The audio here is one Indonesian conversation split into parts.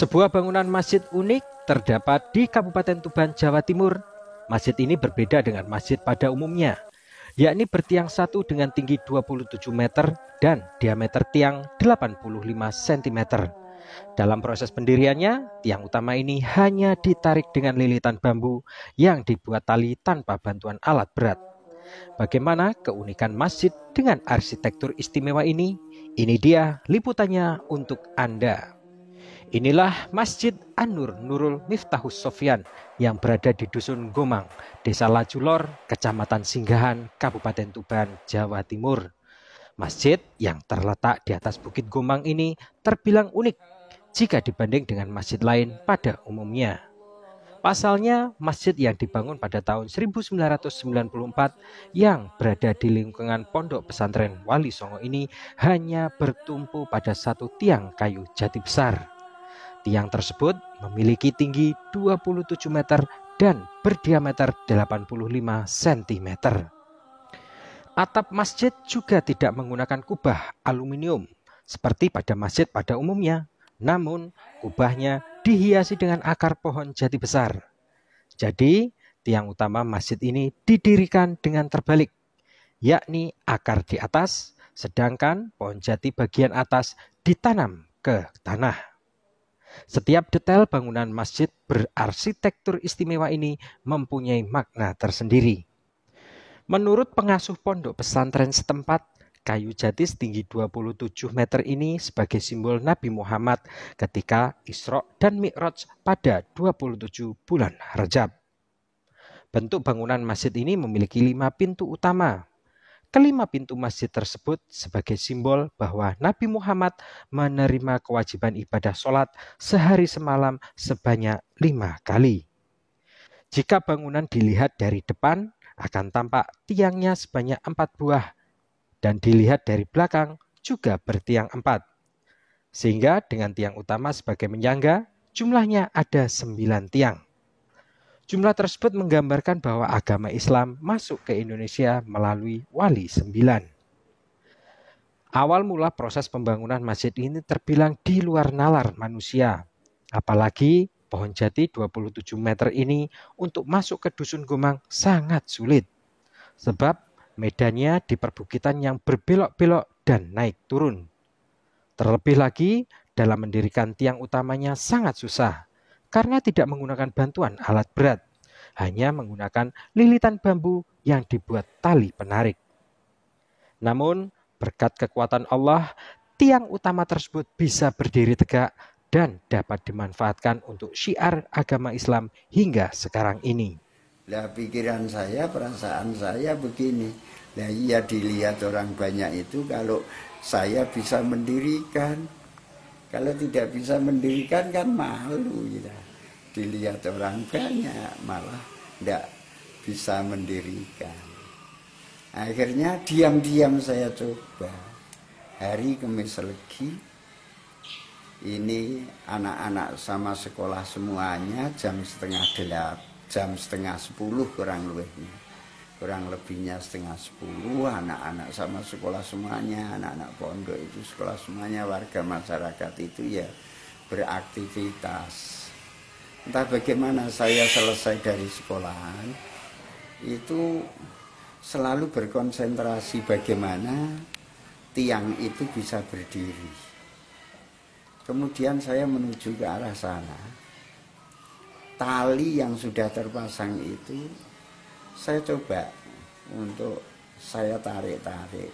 Sebuah bangunan masjid unik terdapat di Kabupaten Tuban, Jawa Timur. Masjid ini berbeda dengan masjid pada umumnya, yakni bertiang satu dengan tinggi 27 meter dan diameter tiang 85 cm. Dalam proses pendiriannya, tiang utama ini hanya ditarik dengan lilitan bambu yang dibuat tali tanpa bantuan alat berat. Bagaimana keunikan masjid dengan arsitektur istimewa ini? Ini dia liputannya untuk Anda. Inilah Masjid Anur Nurul Miftahus Sofyan yang berada di Dusun Gomang, Desa Lajulor, Kecamatan Singgahan, Kabupaten Tuban, Jawa Timur. Masjid yang terletak di atas Bukit Gomang ini terbilang unik jika dibanding dengan masjid lain pada umumnya. Pasalnya, masjid yang dibangun pada tahun 1994 yang berada di lingkungan pondok pesantren Wali Songo ini hanya bertumpu pada satu tiang kayu jati besar. Tiang tersebut memiliki tinggi 27 meter dan berdiameter 85 cm. Atap masjid juga tidak menggunakan kubah aluminium seperti pada masjid pada umumnya, namun kubahnya dihiasi dengan akar pohon jati besar. Jadi, tiang utama masjid ini didirikan dengan terbalik, yakni akar di atas, sedangkan pohon jati bagian atas ditanam ke tanah. Setiap detail bangunan masjid berarsitektur istimewa ini mempunyai makna tersendiri. Menurut pengasuh pondok pesantren setempat, kayu jati setinggi 27 meter ini sebagai simbol Nabi Muhammad ketika Isra dan Mi'raj pada 27 bulan Rajab. Bentuk bangunan masjid ini memiliki lima pintu utama kelima pintu masjid tersebut sebagai simbol bahwa Nabi Muhammad menerima kewajiban ibadah sholat sehari semalam sebanyak lima kali. Jika bangunan dilihat dari depan, akan tampak tiangnya sebanyak empat buah, dan dilihat dari belakang juga bertiang empat. Sehingga dengan tiang utama sebagai menyangga jumlahnya ada sembilan tiang. Jumlah tersebut menggambarkan bahwa agama Islam masuk ke Indonesia melalui wali sembilan. Awal mula proses pembangunan masjid ini terbilang di luar nalar manusia. Apalagi pohon jati 27 meter ini untuk masuk ke Dusun Gumang sangat sulit. Sebab medannya di perbukitan yang berbelok-belok dan naik turun. Terlebih lagi dalam mendirikan tiang utamanya sangat susah karena tidak menggunakan bantuan alat berat, hanya menggunakan lilitan bambu yang dibuat tali penarik. Namun, berkat kekuatan Allah, tiang utama tersebut bisa berdiri tegak dan dapat dimanfaatkan untuk syiar agama Islam hingga sekarang ini. Lah pikiran saya, perasaan saya begini. Lah iya dilihat orang banyak itu kalau saya bisa mendirikan kalau tidak bisa mendirikan kan malu ya. Dilihat orang banyak malah tidak bisa mendirikan. Akhirnya diam-diam saya coba. Hari kemis Legi ini anak-anak sama sekolah semuanya jam setengah delapan, jam setengah sepuluh kurang lebihnya kurang lebihnya setengah sepuluh anak-anak sama sekolah semuanya anak-anak pondok itu sekolah semuanya warga masyarakat itu ya beraktivitas entah bagaimana saya selesai dari sekolahan itu selalu berkonsentrasi bagaimana tiang itu bisa berdiri kemudian saya menuju ke arah sana tali yang sudah terpasang itu saya coba untuk saya tarik-tarik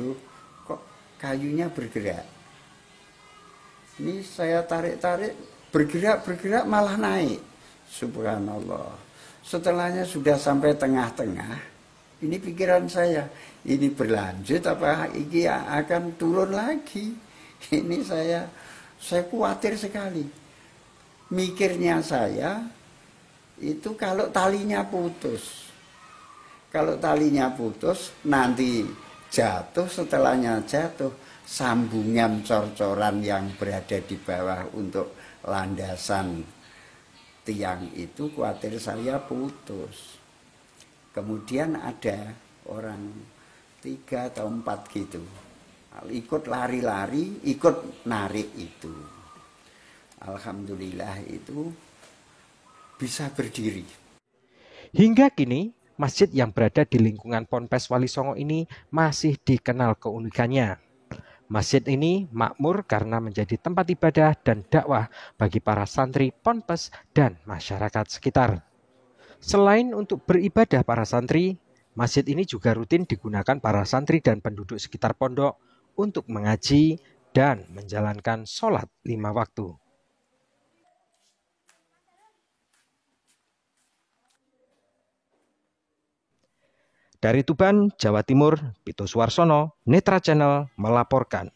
lu kok kayunya bergerak ini saya tarik-tarik bergerak-bergerak malah naik subhanallah setelahnya sudah sampai tengah-tengah ini pikiran saya ini berlanjut apa ini akan turun lagi ini saya saya khawatir sekali mikirnya saya itu kalau talinya putus kalau talinya putus, nanti jatuh setelahnya jatuh. Sambungan cor-coran yang berada di bawah untuk landasan tiang itu khawatir saya putus. Kemudian ada orang tiga atau empat gitu. Ikut lari-lari, ikut narik itu. Alhamdulillah itu bisa berdiri. Hingga kini, masjid yang berada di lingkungan Ponpes Wali Songo ini masih dikenal keunikannya. Masjid ini makmur karena menjadi tempat ibadah dan dakwah bagi para santri Ponpes dan masyarakat sekitar. Selain untuk beribadah para santri, masjid ini juga rutin digunakan para santri dan penduduk sekitar pondok untuk mengaji dan menjalankan sholat lima waktu. Dari Tuban, Jawa Timur, Pito Suarsono, Netra Channel melaporkan.